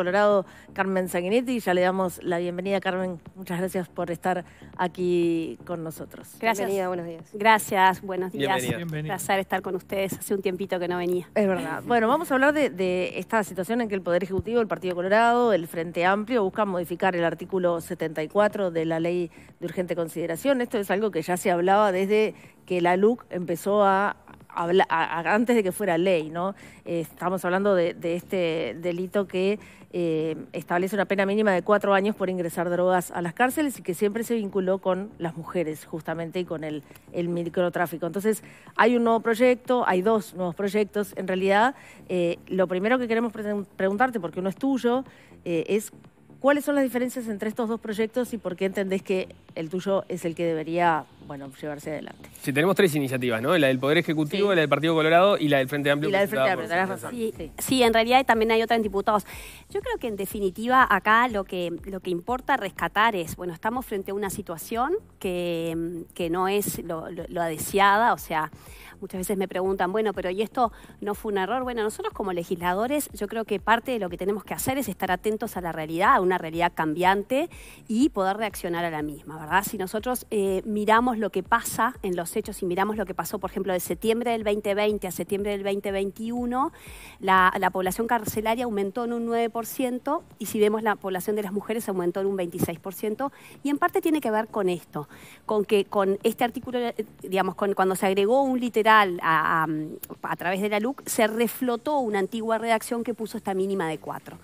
Colorado, Carmen Sanguinetti. Ya le damos la bienvenida, Carmen. Muchas gracias por estar aquí con nosotros. Gracias. Bienvenida, buenos días. Gracias, buenos días. Bienvenida. Placer estar con ustedes. Hace un tiempito que no venía. Es verdad. Bueno, vamos a hablar de, de esta situación en que el Poder Ejecutivo, el Partido Colorado, el Frente Amplio buscan modificar el artículo 74 de la Ley de Urgente Consideración. Esto es algo que ya se hablaba desde que la LUC empezó a antes de que fuera ley, ¿no? Eh, estamos hablando de, este delito que eh, establece una pena mínima de cuatro años por ingresar drogas a las cárceles y que siempre se vinculó con las mujeres, justamente, y con el, microtráfico. Entonces, hay un nuevo proyecto, hay dos nuevos proyectos. En realidad, eh, lo primero que queremos preguntarte, porque uno es tuyo, es ¿Cuáles son las diferencias entre estos dos proyectos y por qué entendés que el tuyo es el que debería bueno, llevarse adelante. Sí, tenemos tres iniciativas, ¿no? La del Poder Ejecutivo, la del Partido Colorado y la del Frente Amplio. Y la del Frente Amplio, Sí, en realidad también hay otra en diputados. Yo creo que en definitiva acá lo que, lo que importa rescatar es, bueno, estamos frente a una situación que, no es lo, lo, deseada, o sea, muchas veces me preguntan, bueno, pero ¿y esto no fue un error? Bueno, nosotros como legisladores yo creo que parte de lo que tenemos que hacer es estar atentos a la realidad, a una realidad cambiante y poder reaccionar a la misma, ¿verdad? Si nosotros eh, miramos lo que pasa en los hechos, y miramos lo que pasó, por ejemplo, de septiembre del 2020 a septiembre del 2021, la, población carcelaria aumentó en un 9% y si vemos la población de las mujeres aumentó en un 26% y en parte tiene que ver con esto, con que con este artículo, eh, digamos, con, cuando se agregó un literal a, a través de la LUC, se reflotó una antigua redacción que puso esta mínima de 4.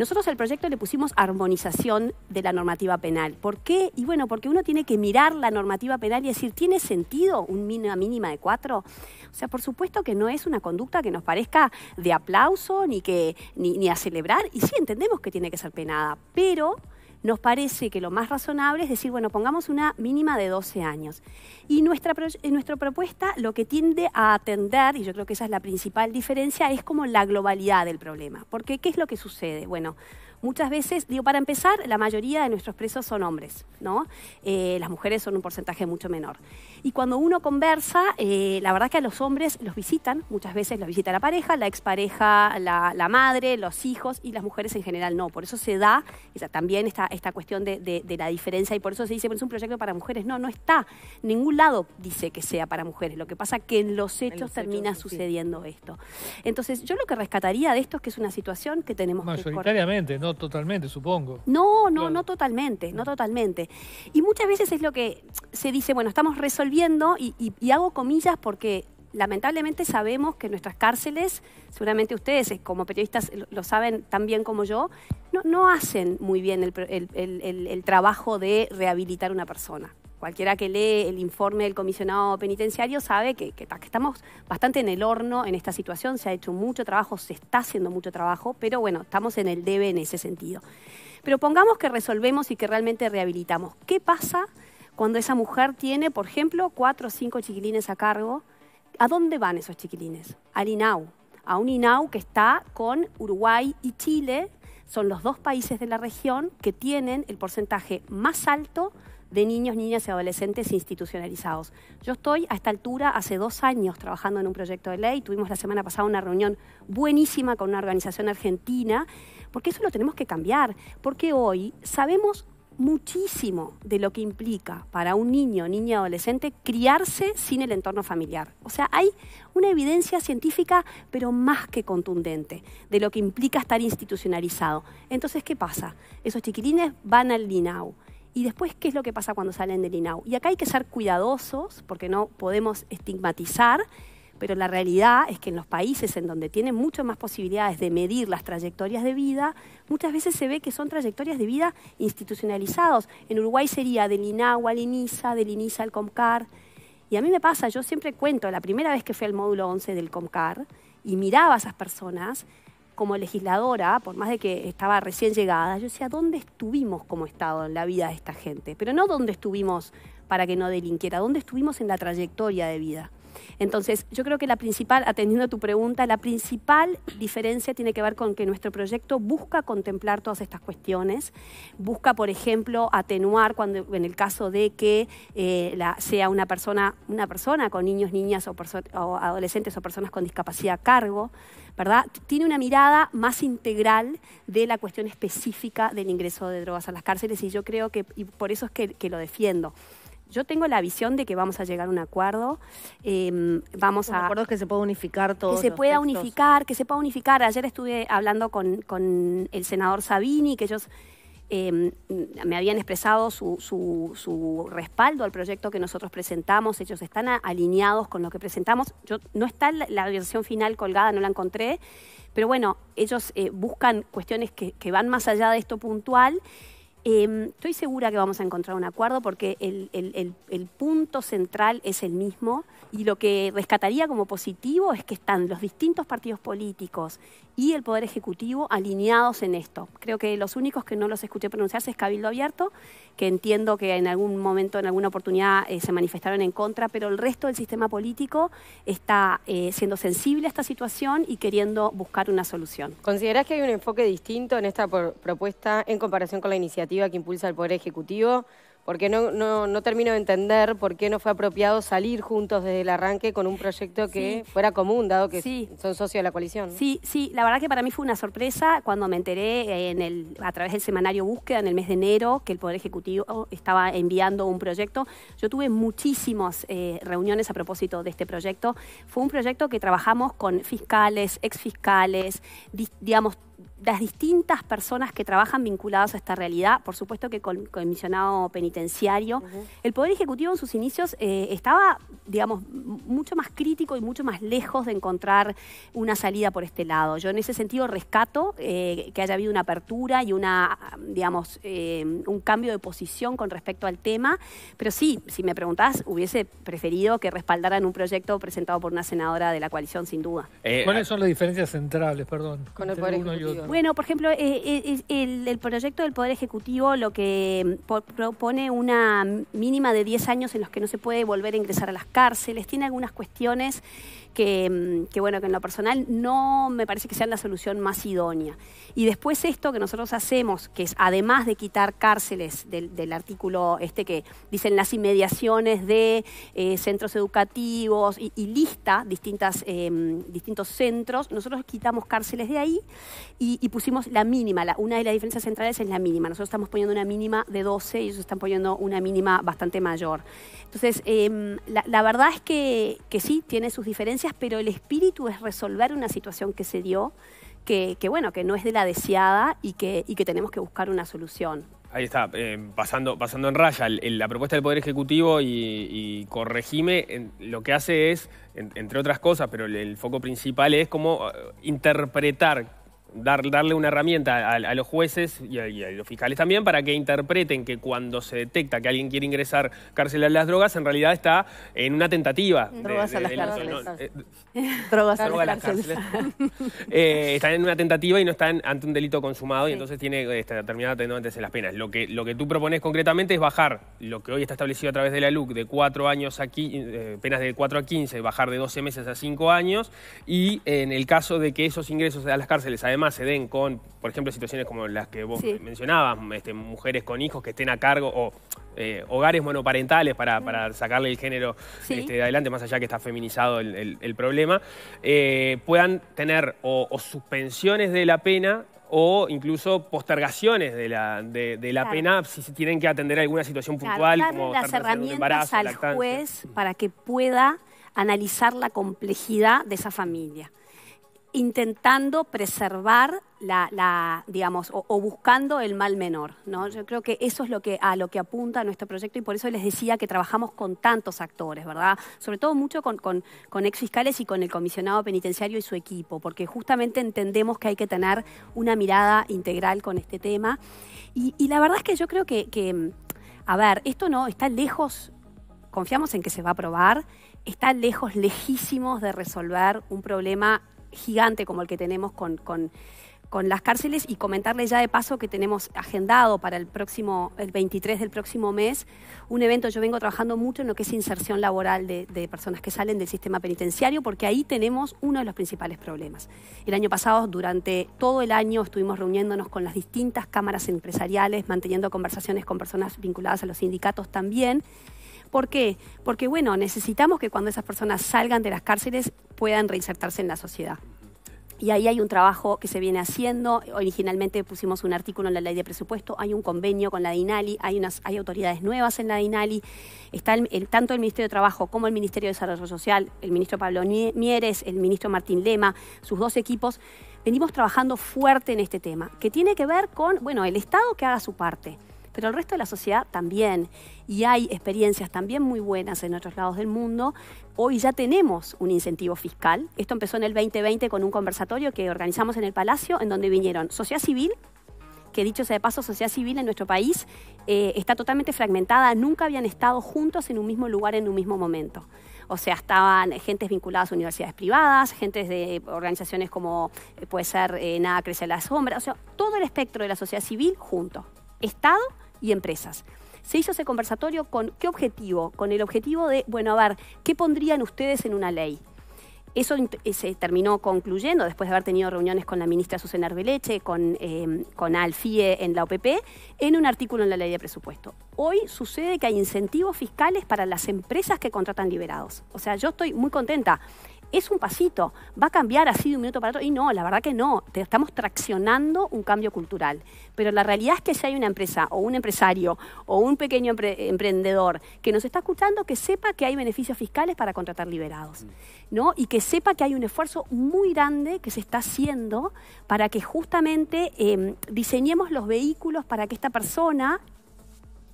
Nosotros al proyecto le pusimos armonización de la normativa penal. ¿Por qué? Y bueno, porque uno tiene que mirar la normativa penal y decir, ¿tiene sentido una mínima de cuatro? O sea, por supuesto que no es una conducta que nos parezca de aplauso ni, que, ni, a celebrar, y sí entendemos que tiene que ser penada, pero nos parece que lo más razonable es decir, bueno, pongamos una mínima de 12 años. Y nuestra, nuestra propuesta lo que tiende a atender, y yo creo que esa es la principal diferencia, es como la globalidad del problema. Porque, ¿qué es lo que sucede? Bueno, muchas veces, digo, para empezar, la mayoría de nuestros presos son hombres, ¿no? Eh, las mujeres son un porcentaje mucho menor. Y cuando uno conversa, eh, la verdad que a los hombres los visitan, muchas veces los visita la pareja, la expareja, la, madre, los hijos, y las mujeres en general no. Por eso se da esa, también esta, esta cuestión de, la diferencia, y por eso se dice, bueno, es un proyecto para mujeres. No, no está. Ningún lado dice que sea para mujeres. Lo que pasa que en los hechos termina sucediendo esto. Entonces, yo lo que rescataría de esto es que es una situación que tenemos Mayoritariamente, no totalmente, supongo. No, no, no totalmente, no totalmente. Y muchas veces es lo que se dice, bueno, estamos resolviendo y hago comillas porque lamentablemente sabemos que nuestras cárceles, seguramente ustedes eh, como periodistas lo saben tan bien como yo, no, hacen muy bien el, trabajo de rehabilitar una persona. Cualquiera que lee el informe del comisionado penitenciario sabe que, que estamos bastante en el horno en esta situación, se ha hecho mucho trabajo, se está haciendo mucho trabajo, pero bueno, estamos en el debe en ese sentido. Pero pongamos que resolvemos y que realmente rehabilitamos. ¿Qué pasa cuando esa mujer tiene, por ejemplo, cuatro o cinco chiquilines a cargo? ¿A dónde van esos chiquilines? Al INAU, a un INAU que está con Uruguay y Chile, son los dos países de la región que tienen el porcentaje más alto de niños, niñas y adolescentes institucionalizados. Yo estoy a esta altura hace dos años trabajando en un proyecto de ley. Tuvimos la semana pasada una reunión buenísima con una organización argentina, porque eso lo tenemos que cambiar, porque hoy sabemos muchísimo de lo que implica para un niño, niña, adolescente criarse sin el entorno familiar. O sea, hay una evidencia científica, pero más que contundente, de lo que implica estar institucionalizado. Entonces, ¿qué pasa? Esos chiquilines van al Linau. Y después, ¿qué es lo que pasa cuando salen del Linau? Y acá hay que ser cuidadosos, porque no podemos estigmatizar, pero la realidad es que en los países en donde tienen mucho más posibilidades de medir las trayectorias de vida, muchas veces se ve que son trayectorias de vida institucionalizados. En Uruguay sería del INAU al INISA, del INISA al COMCAR. Y a mí me pasa, yo siempre cuento, la primera vez que fui al módulo 11 del COMCAR y miraba a esas personas, como legisladora, por más de que estaba recién llegada, yo decía, ¿dónde estuvimos como Estado en la vida de esta gente? Pero no dónde estuvimos para que no delinquiera, dónde estuvimos en la trayectoria de vida. Entonces, yo creo que la principal, atendiendo a tu pregunta, la principal diferencia tiene que ver con que nuestro proyecto busca contemplar todas estas cuestiones, busca, por ejemplo, atenuar cuando, en el caso de que eh, sea una persona, una persona con niños, niñas o, adolescentes o personas con discapacidad a cargo, ¿verdad? Tiene una mirada más integral de la cuestión específica del ingreso de drogas a las cárceles y yo creo que, por eso es que lo defiendo yo tengo la visión de que vamos a llegar a un acuerdo. Eh, vamos un a. acuerdo que se pueda unificar todo. Que se pueda unificar, que se pueda unificar. Ayer estuve hablando con, el senador Sabini, que ellos em, me habían expresado su, su, su, respaldo al proyecto que nosotros presentamos. Ellos están alineados con lo que presentamos. Yo, no está la, versión final colgada, no la encontré. Pero bueno, ellos eh, buscan cuestiones que, que van más allá de esto puntual Em, estoy segura que vamos a encontrar un acuerdo porque el, punto central es el mismo y lo que rescataría como positivo es que están los distintos partidos políticos y el Poder Ejecutivo alineados en esto. Creo que los únicos que no los escuché pronunciarse es Cabildo Abierto, que entiendo que en algún momento, en alguna oportunidad eh, se manifestaron en contra, pero el resto del sistema político está eh, siendo sensible a esta situación y queriendo buscar una solución. ¿Considerás que hay un enfoque distinto en esta propuesta en comparación con la iniciativa que impulsa el Poder Ejecutivo? porque no, no, termino de entender por qué no fue apropiado salir juntos desde el arranque con un proyecto que fuera común, dado que son socios de la coalición. Sí, sí, la verdad que para mí fue una sorpresa cuando me enteré eh, en el, a través del semanario Búsqueda en el mes de enero que el Poder Ejecutivo estaba enviando un proyecto. Yo tuve muchísimas eh, reuniones a propósito de este proyecto. Fue un proyecto que trabajamos con fiscales, exfiscales, digamos, las distintas personas que trabajan vinculadas a esta realidad, por supuesto que con comisionado penitenciario, el Poder Ejecutivo en sus inicios eh, estaba, digamos, mucho más crítico y mucho más lejos de encontrar una salida por este lado. Yo en ese sentido rescato eh, que haya habido una apertura y una, digamos, eh, un cambio de posición con respecto al tema, pero sí, si me preguntás, hubiese preferido que respaldaran un proyecto presentado por una senadora de la coalición, sin duda. ¿Cuáles ah, son las diferencias centrales, perdón? Con el Poder Ejecutivo. Bueno, por ejemplo, eh, eh, el, el, proyecto del Poder Ejecutivo lo que mm, propone una mínima de 10 años en los que no se puede volver a ingresar a las cárceles, tiene algunas cuestiones Mm, que, bueno, que en lo personal no me parece que sea la solución más idónea. Y después esto que nosotros hacemos, que es además de quitar cárceles del, artículo este que dicen las inmediaciones de eh, centros educativos y, lista distintas, eh, distintos centros, nosotros quitamos cárceles de ahí y, pusimos la mínima, una de las diferencias centrales es la mínima. Nosotros estamos poniendo una mínima de 12 y ellos están poniendo una mínima bastante mayor. Entonces, em, la, la, verdad es que, que sí, tiene sus diferencias pero el espíritu es resolver una situación que se dio, que, bueno, que no es de la deseada y que, tenemos que buscar una solución. Ahí está, eh, pasando, pasando en raya, la propuesta del Poder Ejecutivo y, corregime, lo que hace es, entre otras cosas, pero el, foco principal es cómo eh, interpretar darle una herramienta a, los jueces y a, los fiscales también para que interpreten que cuando se detecta que alguien quiere ingresar cárcel a las drogas, en realidad está en una tentativa. Drogas a las cárceles. drogas a las cárceles. Eh, en una tentativa y no están ante un delito consumado y entonces tiene eh, esta terminada teniendo antes en las penas. Lo que, lo que tú propones concretamente es bajar lo que hoy está establecido a través de la LUC de cuatro años aquí eh, penas de 4 a 15, bajar de 12 meses a 5 años y en el caso de que esos ingresos a las cárceles además se den con, por ejemplo, situaciones como las que vos mencionabas, este, mujeres con hijos que estén a cargo o eh, hogares monoparentales para, sacarle el género este, de adelante, más allá que está feminizado el, problema, eh, puedan tener o, suspensiones de la pena o incluso postergaciones de la, pena si se tienen que atender alguna situación puntual. como las herramientas al juez para que pueda analizar la complejidad de esa familia intentando preservar la, digamos, o, buscando el mal menor. ¿no? Yo creo que eso es lo que, a lo que apunta nuestro proyecto y por eso les decía que trabajamos con tantos actores, ¿verdad? Sobre todo mucho con, con, con exfiscales y con el comisionado penitenciario y su equipo, porque justamente entendemos que hay que tener una mirada integral con este tema. Y, la verdad es que yo creo que, que, a ver, esto no está lejos, confiamos en que se va a aprobar, está lejos, lejísimos de resolver un problema gigante como el que tenemos con, con, las cárceles y comentarles ya de paso que tenemos agendado para el próximo, el 23 del próximo mes, un evento. Yo vengo trabajando mucho en lo que es inserción laboral de, de, personas que salen del sistema penitenciario, porque ahí tenemos uno de los principales problemas. El año pasado, durante todo el año, estuvimos reuniéndonos con las distintas cámaras empresariales, manteniendo conversaciones con personas vinculadas a los sindicatos también, ¿Por qué? Porque, bueno, necesitamos que cuando esas personas salgan de las cárceles puedan reinsertarse en la sociedad. Y ahí hay un trabajo que se viene haciendo. Originalmente pusimos un artículo en la ley de presupuesto, hay un convenio con la DINALI, hay, unas, hay autoridades nuevas en la DINALI. Está tanto el Ministerio de Trabajo como el Ministerio de Desarrollo Social, el ministro Pablo Mieres, el ministro Martín Lema, sus dos equipos, venimos trabajando fuerte en este tema, que tiene que ver con, bueno, el Estado que haga su parte pero el resto de la sociedad también. Y hay experiencias también muy buenas en otros lados del mundo. Hoy ya tenemos un incentivo fiscal. Esto empezó en el 2020 con un conversatorio que organizamos en el Palacio, en donde vinieron sociedad civil, que dicho sea de paso, sociedad civil en nuestro país eh, está totalmente fragmentada, nunca habían estado juntos en un mismo lugar en un mismo momento. O sea, estaban gentes vinculadas a universidades privadas, gentes de organizaciones como eh, puede ser eh, Nada Crece a la Sombra, o sea, todo el espectro de la sociedad civil junto. Estado y empresas. Se hizo ese conversatorio con qué objetivo? Con el objetivo de, bueno, a ver, ¿qué pondrían ustedes en una ley? Eso eh, se terminó concluyendo después de haber tenido reuniones con la ministra Susana Arbeleche, con, em, con Alfie en la OPP, en un artículo en la ley de presupuesto. Hoy sucede que hay incentivos fiscales para las empresas que contratan liberados. O sea, yo estoy muy contenta es un pasito, va a cambiar así de un minuto para otro. Y no, la verdad que no, estamos traccionando un cambio cultural. Pero la realidad es que si hay una empresa o un empresario o un pequeño emprendedor que nos está escuchando, que sepa que hay beneficios fiscales para contratar liberados, mm. ¿no? Y que sepa que hay un esfuerzo muy grande que se está haciendo para que justamente em, diseñemos los vehículos para que esta persona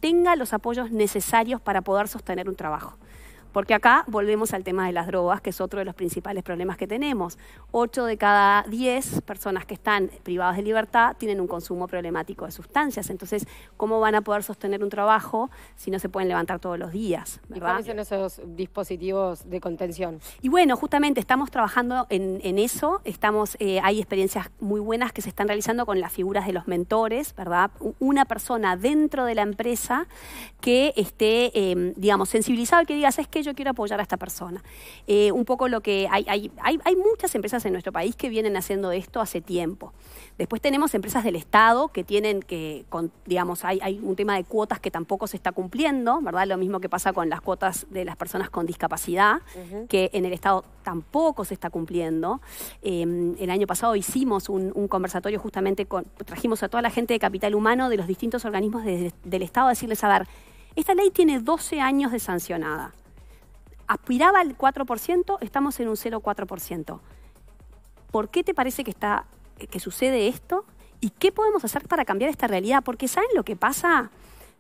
tenga los apoyos necesarios para poder sostener un trabajo. Porque acá volvemos al tema de las drogas, que es otro de los principales problemas que tenemos. Ocho de cada diez personas que están privadas de libertad tienen un consumo problemático de sustancias. Entonces, ¿cómo van a poder sostener un trabajo si no se pueden levantar todos los días? ¿Y cuáles son esos dispositivos de contención? Y bueno, justamente estamos trabajando en, eso. Estamos, eh, hay experiencias muy buenas que se están realizando con las figuras de los mentores, ¿verdad? Una persona dentro de la empresa que esté, em, digamos, sensibilizada y que digas, es que yo quiero apoyar a esta persona. Eh, un poco lo que hay, muchas empresas en nuestro país que vienen haciendo esto hace tiempo. Después tenemos empresas del Estado que tienen que, digamos, hay, un tema de cuotas que tampoco se está cumpliendo, ¿verdad? Lo mismo que pasa con las cuotas de las personas con discapacidad, que en el Estado tampoco se está cumpliendo. Em, el año pasado hicimos un, conversatorio justamente con, trajimos a toda la gente de capital humano de los distintos organismos del Estado a decirles, a ver, esta ley tiene 12 años de sancionada aspiraba al 4%, estamos en un 0,4%. ¿Por qué te parece que, está, que sucede esto? ¿Y qué podemos hacer para cambiar esta realidad? Porque ¿saben lo que pasa?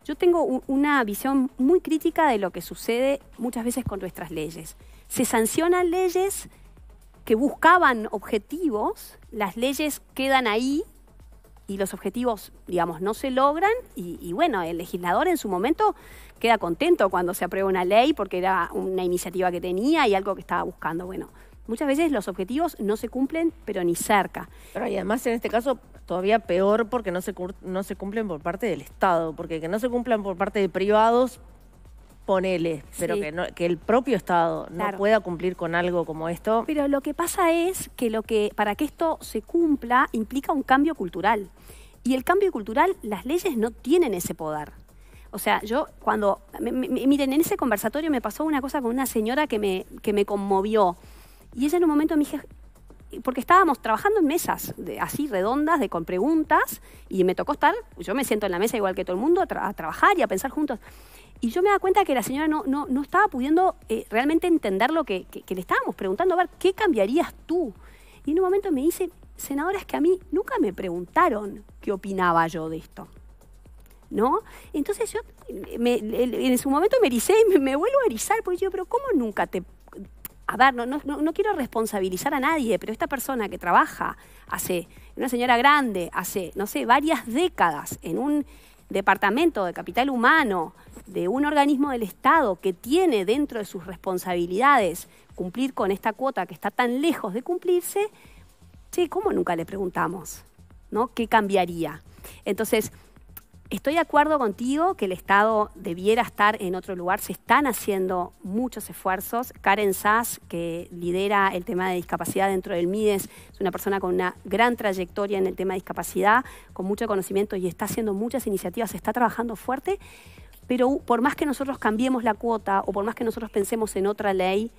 Yo tengo una visión muy crítica de lo que sucede muchas veces con nuestras leyes. Se sancionan leyes que buscaban objetivos, las leyes quedan ahí y los objetivos, digamos, no se logran y, bueno, el legislador en su momento queda contento cuando se aprueba una ley porque era una iniciativa que tenía y algo que estaba buscando. Bueno, muchas veces los objetivos no se cumplen, pero ni cerca. Pero y además en este caso todavía peor porque no se, no se cumplen por parte del Estado, porque que no se cumplan por parte de privados ponele, pero que, el propio Estado no pueda cumplir con algo como esto. Pero lo que pasa es que, lo que para que esto se cumpla implica un cambio cultural. Y el cambio cultural, las leyes no tienen ese poder. O sea, yo cuando, miren, en ese conversatorio me pasó una cosa con una señora que me, que me conmovió. Y ella en un momento me, dije, porque estábamos trabajando en mesas así redondas, de, con preguntas, y me tocó estar, yo me siento en la mesa igual que todo el mundo, a, trabajar y a pensar juntos. Y yo me da cuenta que la señora no, no, no estaba pudiendo eh, realmente entender lo que, le estábamos preguntando, a ver, ¿qué cambiarías tú? Y en un momento me dice, senadora, es que a mí nunca me preguntaron qué opinaba yo de esto. ¿No? Entonces yo en su momento me ericé y me, me vuelvo a erizar, porque yo, pero ¿cómo nunca te a ver, no, quiero responsabilizar a nadie, pero esta persona que trabaja hace, una señora grande, hace, no sé, varias décadas en un departamento de capital humano, de un organismo del Estado que tiene dentro de sus responsabilidades cumplir con esta cuota que está tan lejos de cumplirse, ¿cómo nunca le preguntamos? ¿No? ¿Qué cambiaría? Entonces, Estoy de acuerdo contigo que el Estado debiera estar en otro lugar. Se están haciendo muchos esfuerzos. Karen Sass, que lidera el tema de discapacidad dentro del MIDES, es una persona con una gran trayectoria en el tema de discapacidad, con mucho conocimiento y está haciendo muchas iniciativas, está trabajando fuerte. Pero por más que nosotros cambiemos la cuota o por más que nosotros pensemos en otra ley,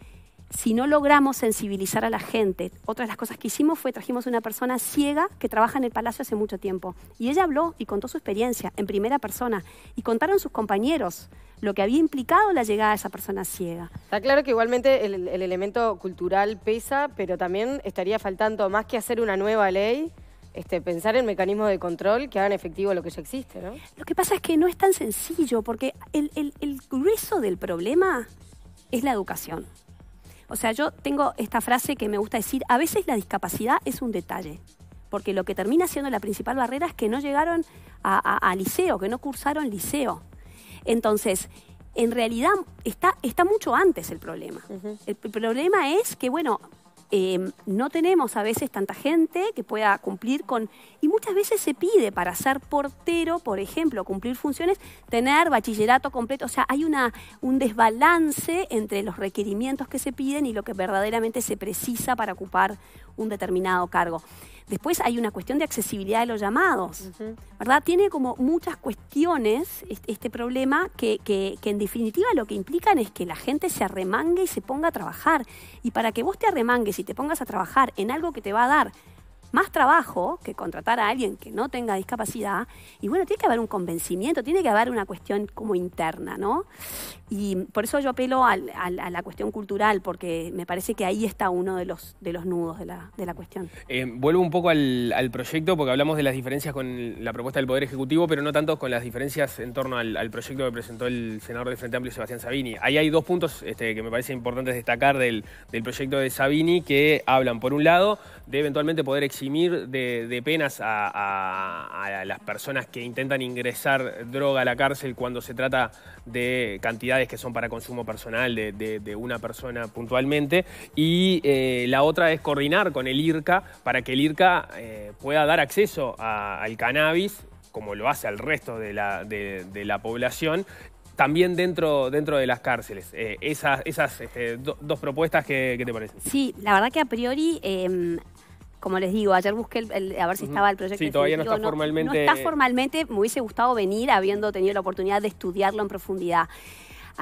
si no logramos sensibilizar a la gente, otra de las cosas que hicimos fue trajimos una persona ciega que trabaja en el palacio hace mucho tiempo. Y ella habló y contó su experiencia en primera persona. Y contaron sus compañeros lo que había implicado la llegada de esa persona ciega. Está claro que igualmente el, elemento cultural pesa, pero también estaría faltando más que hacer una nueva ley. Este, pensar en mecanismos de control que hagan efectivo lo que ya existe, Lo que pasa es que no es tan sencillo, porque el grueso del problema es la educación. O sea, yo tengo esta frase que me gusta decir, a veces la discapacidad es un detalle, porque lo que termina siendo la principal barrera es que no llegaron a, liceo, que no cursaron liceo. Entonces, en realidad está, mucho antes el problema. el problema es que, bueno, eh, no tenemos a veces tanta gente que pueda cumplir con, y muchas veces se pide para ser portero, por ejemplo, cumplir funciones, tener bachillerato completo, o sea, hay una, un desbalance entre los requerimientos que se piden y lo que verdaderamente se precisa para ocupar un determinado cargo. Después hay una cuestión de accesibilidad de los llamados, ¿verdad? Tiene como muchas cuestiones este problema que, que en definitiva lo que implican es que la gente se arremangue y se ponga a trabajar. Y para que vos te arremangues te pongas a trabajar en algo que te va a dar más trabajo que contratar a alguien que no tenga discapacidad. Y bueno, tiene que haber un convencimiento, tiene que haber una cuestión como interna, ¿no? Y por eso yo apelo a la cuestión cultural, porque me parece que ahí está uno de los, de los nudos de la, cuestión. Eh, vuelvo un poco al, proyecto, porque hablamos de las diferencias con la propuesta del Poder Ejecutivo, pero no tanto con las diferencias en torno al, proyecto que presentó el senador de Frente Amplio, Sebastián Sabini. Ahí hay dos puntos este, que me parece importante destacar del, proyecto de Sabini, que hablan, por un lado, de eventualmente poder eximir de, penas a, las personas que intentan ingresar droga a la cárcel cuando se trata de cantidades que son para consumo personal de, una persona puntualmente. Y eh, la otra es coordinar con el IRCA para que el IRCA eh, pueda dar acceso al cannabis como lo hace al resto de la, de, la población, también dentro, dentro de las cárceles. Eh, esas esas este, dos propuestas, que, ¿qué te parecen? Sí, la verdad que a priori... Em, como les digo, ayer busqué a ver si estaba el proyecto. Sí, todavía no está formalmente. No está formalmente, me hubiese gustado venir habiendo tenido la oportunidad de estudiarlo en profundidad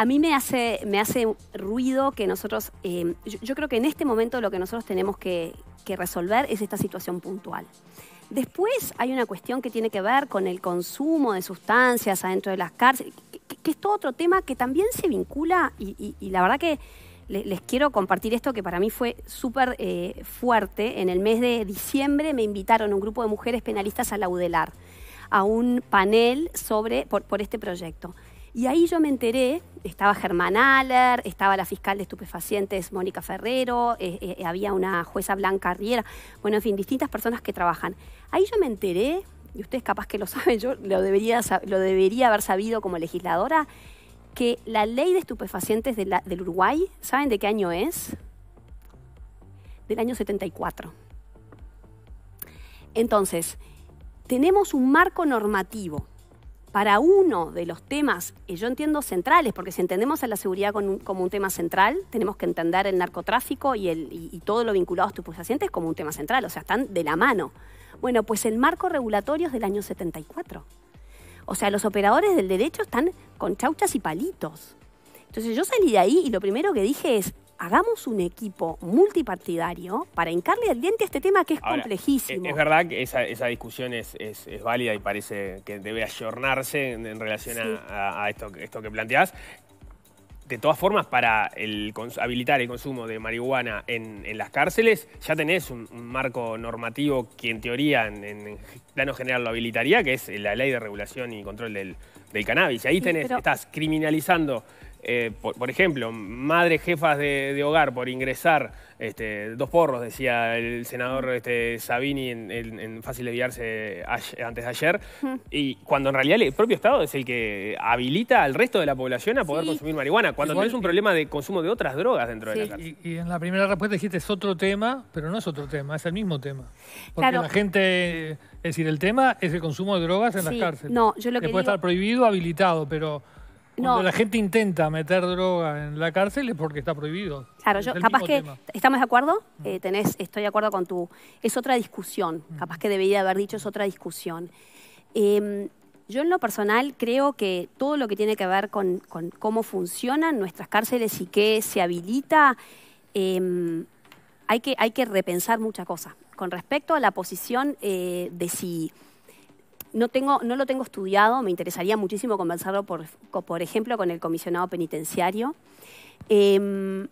a mí me hace, me hace ruido que nosotros, eh, yo, creo que en este momento lo que nosotros tenemos que, resolver es esta situación puntual. Después hay una cuestión que tiene que ver con el consumo de sustancias adentro de las cárceles, que, es todo otro tema que también se vincula y, la verdad que les, quiero compartir esto que para mí fue súper eh, fuerte. En el mes de diciembre me invitaron un grupo de mujeres penalistas a UDELAR, a un panel sobre por este proyecto. Y ahí yo me enteré, estaba Germán Aller, estaba la fiscal de estupefacientes Mónica Ferrero, eh, eh, eh, había una jueza Blanca Riera, bueno, en fin, distintas personas que trabajan. Ahí yo me enteré, y ustedes capaz que lo saben, yo lo debería, lo debería haber sabido como legisladora, que la ley de estupefacientes del Uruguay, ¿saben de qué año es? Del año 74. Entonces, tenemos un marco normativo para uno de los temas, yo entiendo centrales, porque si entendemos a la seguridad como un tema central, tenemos que entender el narcotráfico y, todo lo vinculado a pacientes como un tema central, o sea, están de la mano. Bueno, pues el marco regulatorio es del año 74. O sea, los operadores del derecho están con chauchas y palitos. Entonces yo salí de ahí y lo primero que dije es, hagamos un equipo multipartidario para hincarle el diente a este tema que es complejísimo. Es, verdad que esa, discusión es, válida y parece que debe ayornarse en, relación a, esto, que planteás de todas formas, para habilitar el consumo de marihuana en, las cárceles, ya tenés un, marco normativo que en teoría, en, plano general, lo habilitaría, que es la ley de regulación y control del, cannabis. Y ahí tenés, estás criminalizando eh, por, ejemplo, madres jefas de, hogar por ingresar este, dos porros, decía el senador este, Sabini en, en, Fácil antes de ayer, y cuando en realidad el propio Estado es el que habilita al resto de la población a poder consumir marihuana, cuando no es un problema de consumo de otras drogas dentro de la cárcel. Y, en la primera respuesta dijiste es otro tema, pero no es otro tema, es el mismo tema. Porque claro. la gente, es decir, el tema es el consumo de drogas en las cárceles. No, yo lo que, que puede estar prohibido, habilitado, pero cuando la gente intenta meter droga en la cárcel es porque está prohibido. Claro, yo capaz que estamos de acuerdo, mm. eh, tenés, estoy de acuerdo con tu. Es otra discusión, mm. capaz que debería haber dicho es otra discusión. Em, yo en lo personal creo que todo lo que tiene que ver con, cómo funcionan nuestras cárceles y qué se habilita, em, hay, que, hay que repensar muchas cosas. Con respecto a la posición eh, de si no, tengo, no lo tengo estudiado, me interesaría muchísimo conversarlo, por, por ejemplo, con el comisionado penitenciario. Em,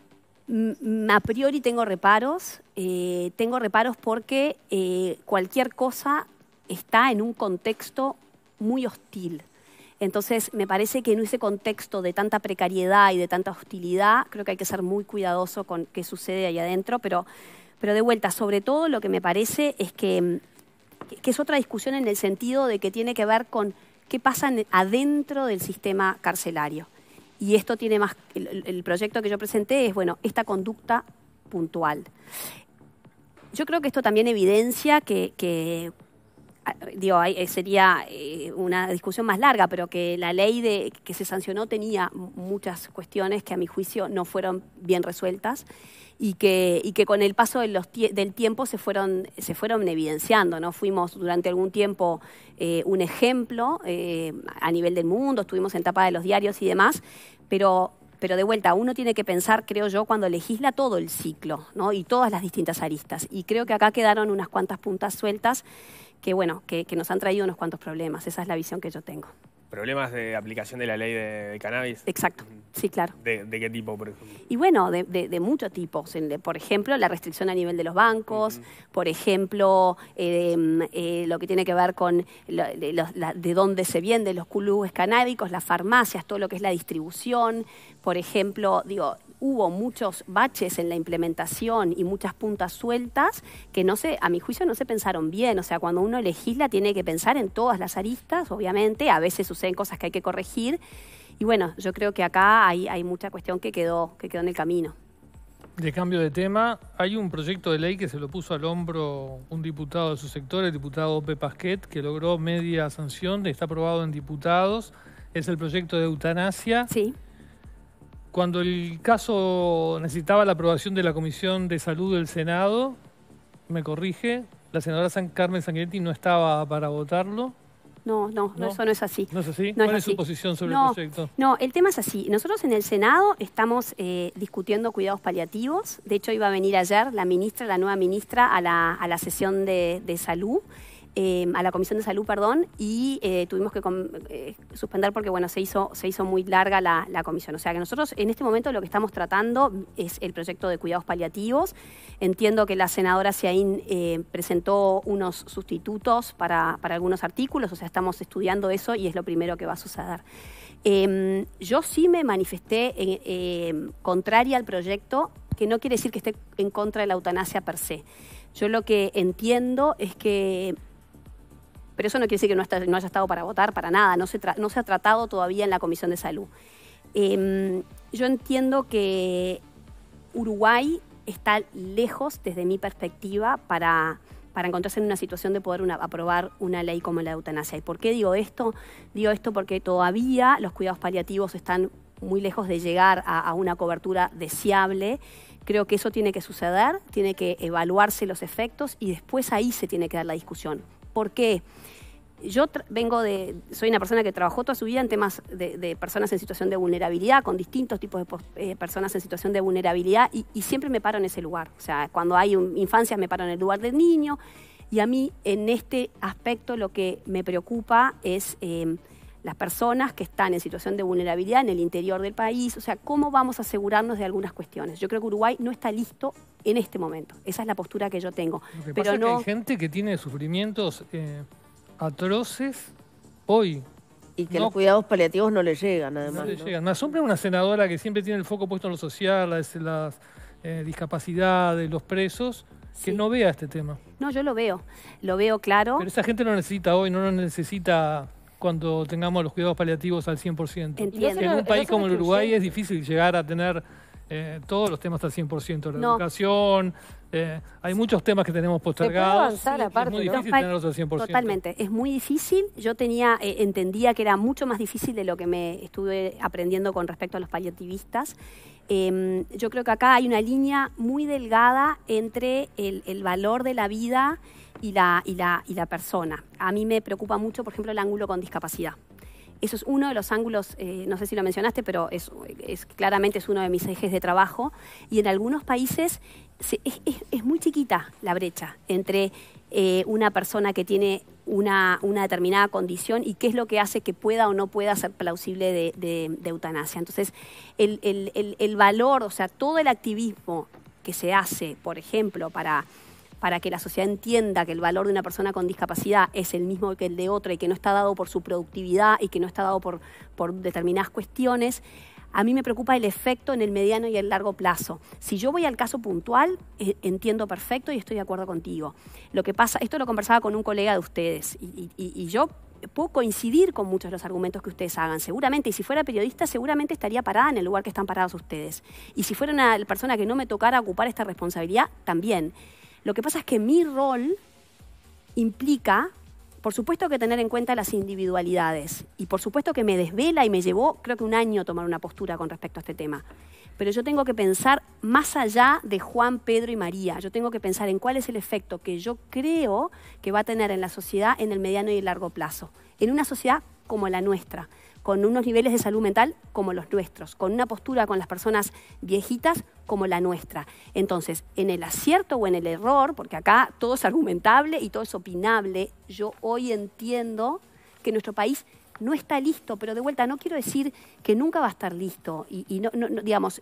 a priori tengo reparos, eh, tengo reparos porque eh, cualquier cosa está en un contexto muy hostil. Entonces, me parece que en ese contexto de tanta precariedad y de tanta hostilidad, creo que hay que ser muy cuidadoso con qué sucede ahí adentro, pero, pero de vuelta, sobre todo lo que me parece es que que es otra discusión en el sentido de que tiene que ver con qué pasa adentro del sistema carcelario. Y esto tiene más, el, proyecto que yo presenté es, bueno, esta conducta puntual. Yo creo que esto también evidencia que Ah, digo, eh, sería eh, una discusión más larga, pero que la ley de, que se sancionó tenía muchas cuestiones que a mi juicio no fueron bien resueltas y que, que con el paso del tiempo se fueron, se fueron evidenciando. ¿no? Fuimos durante algún tiempo eh, un ejemplo a nivel del mundo, estuvimos en tapa de los diarios y demás, pero pero de vuelta, uno tiene que pensar, creo yo, cuando legisla todo el ciclo ¿no? y todas las distintas aristas. Y creo que acá quedaron unas cuantas puntas sueltas que bueno, que, nos han traído unos cuantos problemas. Esa es la visión que yo tengo. ¿Problemas de aplicación de la ley de, cannabis? Exacto, sí, claro. ¿De, qué tipo, por ejemplo? Y bueno, de, muchos tipos. Por ejemplo, la restricción a nivel de los bancos, por ejemplo, eh, mm, eh, lo que tiene que ver con de, dónde se venden los clubes canábicos, las farmacias, todo lo que es la distribución. Por ejemplo, digo, hubo muchos baches en la implementación y muchas puntas sueltas que no se, a mi juicio no se pensaron bien. O sea, cuando uno legisla tiene que pensar en todas las aristas, obviamente, a veces suceden cosas que hay que corregir. Y bueno, yo creo que acá hay, hay mucha cuestión que quedó, que quedó en el camino. De cambio de tema, hay un proyecto de ley que se lo puso al hombro un diputado de su sector, el diputado pepasquet Pasquet, que logró media sanción, está aprobado en diputados, es el proyecto de eutanasia. Sí cuando el caso necesitaba la aprobación de la Comisión de Salud del Senado, me corrige, la senadora San Carmen Sanguinetti no estaba para votarlo. No, no, eso no es así. ¿No es así? No ¿Cuál es, su posición sobre el proyecto? No, el tema es así. Nosotros en el Senado estamos eh, discutiendo cuidados paliativos. De hecho, iba a venir ayer la ministra, la nueva ministra, a la, a la sesión de, de salud. Em, a la Comisión de Salud, perdón, y eh, tuvimos que eh, suspender porque, bueno, se hizo, se hizo muy larga la, comisión. O sea que nosotros en este momento lo que estamos tratando es el proyecto de cuidados paliativos. Entiendo que la senadora Ciaín eh, presentó unos sustitutos para, algunos artículos, o sea, estamos estudiando eso y es lo primero que va a suceder. Em, yo sí me manifesté em, contraria al proyecto, que no quiere decir que esté en contra de la eutanasia per se. Yo lo que entiendo es que pero eso no quiere decir que no, haya estado para votar, para nada, no se, no se ha tratado todavía en la Comisión de Salud. Em, yo entiendo que Uruguay está lejos, desde mi perspectiva, para, encontrarse en una situación de poder aprobar una ley como la de eutanasia. ¿Y por qué digo esto? Digo esto porque todavía los cuidados paliativos están muy lejos de llegar a una cobertura deseable. Creo que eso tiene que suceder, tiene que evaluarse los efectos y después ahí se tiene que dar la discusión porque Yo vengo de, soy una persona que trabajó toda su vida en temas de, personas en situación de vulnerabilidad, con distintos tipos de eh, personas en situación de vulnerabilidad y, siempre me paro en ese lugar. O sea, cuando hay infancia infancias me paro en el lugar del niño y a mí en este aspecto lo que me preocupa es... Eh, las personas que están en situación de vulnerabilidad en el interior del país, o sea, cómo vamos a asegurarnos de algunas cuestiones. Yo creo que Uruguay no está listo en este momento. Esa es la postura que yo tengo. Pero no... es que hay gente que tiene sufrimientos eh, atroces hoy. Y que los cuidados paliativos no le llegan, además. No le llegan. Me asombra una senadora que siempre tiene el foco puesto en lo social, las, eh, discapacidades, los presos, que no vea este tema. No, yo lo veo. Lo veo claro. Pero esa gente lo necesita hoy, no lo necesita cuando tengamos los cuidados paliativos al 100%. En un país como el Uruguay es difícil llegar a tener eh, todos los temas al 100%, la educación, eh, hay muchos temas que tenemos postergados. Avanzar, aparte, es muy difícil tenerlos al 100%. Totalmente, es muy difícil. Yo tenía eh, entendía que era mucho más difícil de lo que me estuve aprendiendo con respecto a los paliativistas. Em, yo creo que acá hay una línea muy delgada entre el valor de la vida y la, y la, y la persona. A mí me preocupa mucho, por ejemplo, el ángulo con discapacidad. Eso es uno de los ángulos, eh, no sé si lo mencionaste, pero es, claramente es uno de mis ejes de trabajo. Y en algunos países es, muy chiquita la brecha entre eh, una persona que tiene una, determinada condición y qué es lo que hace que pueda o no pueda ser plausible de, eutanasia. Entonces, el valor, o sea, todo el activismo que se hace, por ejemplo, para para que la sociedad entienda que el valor de una persona con discapacidad es el mismo que el de otra y que no está dado por su productividad y que no está dado por, por determinadas cuestiones, a mí me preocupa el efecto en el mediano y el largo plazo. Si yo voy al caso puntual, eh, entiendo perfecto y estoy de acuerdo contigo. Lo que pasa, esto lo conversaba con un colega de ustedes y, y yo puedo coincidir con muchos de los argumentos que ustedes hagan, seguramente, y si fuera periodista seguramente estaría parada en el lugar que están parados ustedes. Y si fuera una persona que no me tocara ocupar esta responsabilidad, también. Lo que pasa es que mi rol implica, por supuesto, que tener en cuenta las individualidades. Y por supuesto que me desvela y me llevó, creo que un año, tomar una postura con respecto a este tema. Pero yo tengo que pensar más allá de Juan, Pedro y María. Yo tengo que pensar en cuál es el efecto que yo creo que va a tener en la sociedad en el mediano y largo plazo. En una sociedad como la nuestra con unos niveles de salud mental como los nuestros, con una postura con las personas viejitas como la nuestra. Entonces, en el acierto o en el error, porque acá todo es argumentable y todo es opinable, yo hoy entiendo que nuestro país no está listo, pero de vuelta no quiero decir que nunca va a estar listo. Y, no, digamos,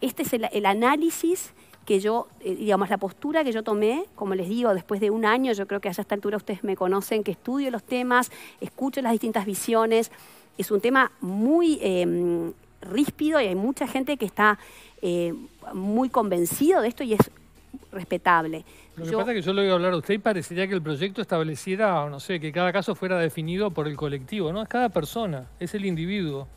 este es el, análisis que yo, eh, digamos, la postura que yo tomé, como les digo, después de un año, yo creo que a esta altura ustedes me conocen, que estudio los temas, escucho las distintas visiones, es un tema muy em, ríspido y hay mucha gente que está eh, muy convencido de esto y es respetable. Lo que pasa es que yo lo a hablar a usted y parecería que el proyecto estableciera, no sé, que cada caso fuera definido por el colectivo, ¿no? Es cada persona, es el individuo.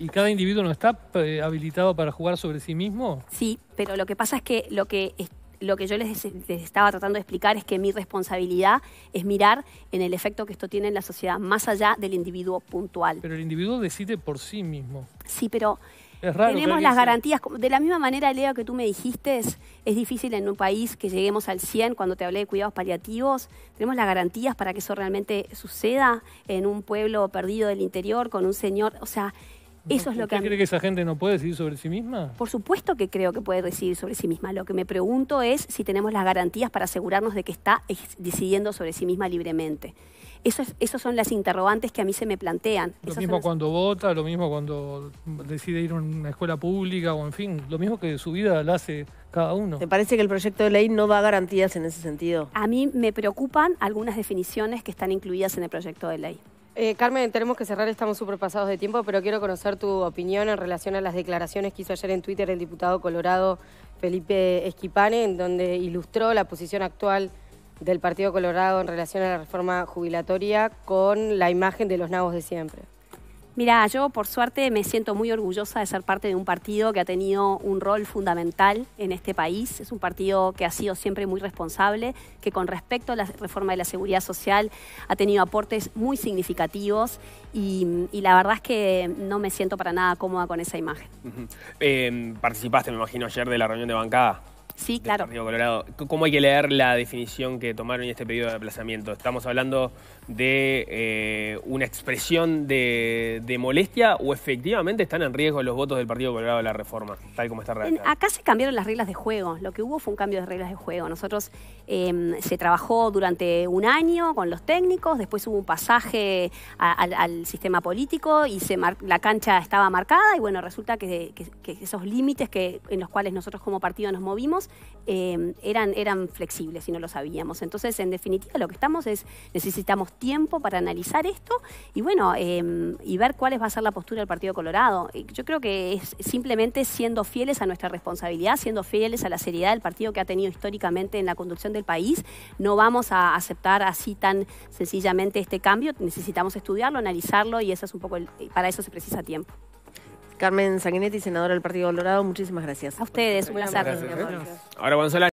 ¿Y cada individuo no está eh, habilitado para jugar sobre sí mismo? Sí, pero lo que pasa es que lo que lo que yo les, estaba tratando de explicar es que mi responsabilidad es mirar en el efecto que esto tiene en la sociedad, más allá del individuo puntual. Pero el individuo decide por sí mismo. Sí, pero tenemos las garantías. De la misma manera, Leo, que tú me dijiste, es, difícil en un país que lleguemos al 100 cuando te hablé de cuidados paliativos. Tenemos las garantías para que eso realmente suceda en un pueblo perdido del interior con un señor. O sea, es lo que... ¿Usted cree que esa gente no puede decidir sobre sí misma? Por supuesto que creo que puede decidir sobre sí misma. Lo que me pregunto es si tenemos las garantías para asegurarnos de que está decidiendo sobre sí misma libremente. Esas son las interrogantes que a mí se me plantean. Lo mismo cuando vota, lo mismo cuando decide ir a una escuela pública o en fin, lo mismo que su vida la hace cada uno. ¿Te parece que el proyecto de ley no da garantías en ese sentido? A mí me preocupan algunas definiciones que están incluidas en el proyecto de ley. Eh, Carmen, tenemos que cerrar, estamos súper pasados de tiempo, pero quiero conocer tu opinión en relación a las declaraciones que hizo ayer en Twitter el diputado colorado Felipe Esquipane, en donde ilustró la posición actual del Partido Colorado en relación a la reforma jubilatoria con la imagen de los nabos de siempre. Mira, yo por suerte me siento muy orgullosa de ser parte de un partido que ha tenido un rol fundamental en este país. Es un partido que ha sido siempre muy responsable, que con respecto a la reforma de la seguridad social ha tenido aportes muy significativos y, la verdad es que no me siento para nada cómoda con esa imagen. Em, participaste, me imagino, ayer de la reunión de bancada. Sí, claro. Colorado. ¿Cómo hay que leer la definición que tomaron en este pedido de aplazamiento? Estamos hablando de eh, una expresión de, molestia o efectivamente están en riesgo los votos del Partido Colorado de la Reforma, tal como está redactado. Acá se cambiaron las reglas de juego. Lo que hubo fue un cambio de reglas de juego. Nosotros em, se trabajó durante un año con los técnicos, después hubo un pasaje al sistema político y se la cancha estaba marcada y bueno, resulta que, esos límites que, en los cuales nosotros como partido nos movimos em, eran, eran flexibles y no lo sabíamos. Entonces, en definitiva, lo que estamos es necesitamos tiempo para analizar esto y bueno, em, y ver cuál va a ser la postura del Partido Colorado. Yo creo que es simplemente siendo fieles a nuestra responsabilidad, siendo fieles a la seriedad del partido que ha tenido históricamente en la conducción del país, no vamos a aceptar así tan sencillamente este cambio, necesitamos estudiarlo, analizarlo y eso es un poco eh, para eso se precisa tiempo. Carmen Sanguinetti, senadora del Partido Colorado, muchísimas gracias. A ustedes, un placer. Ahora,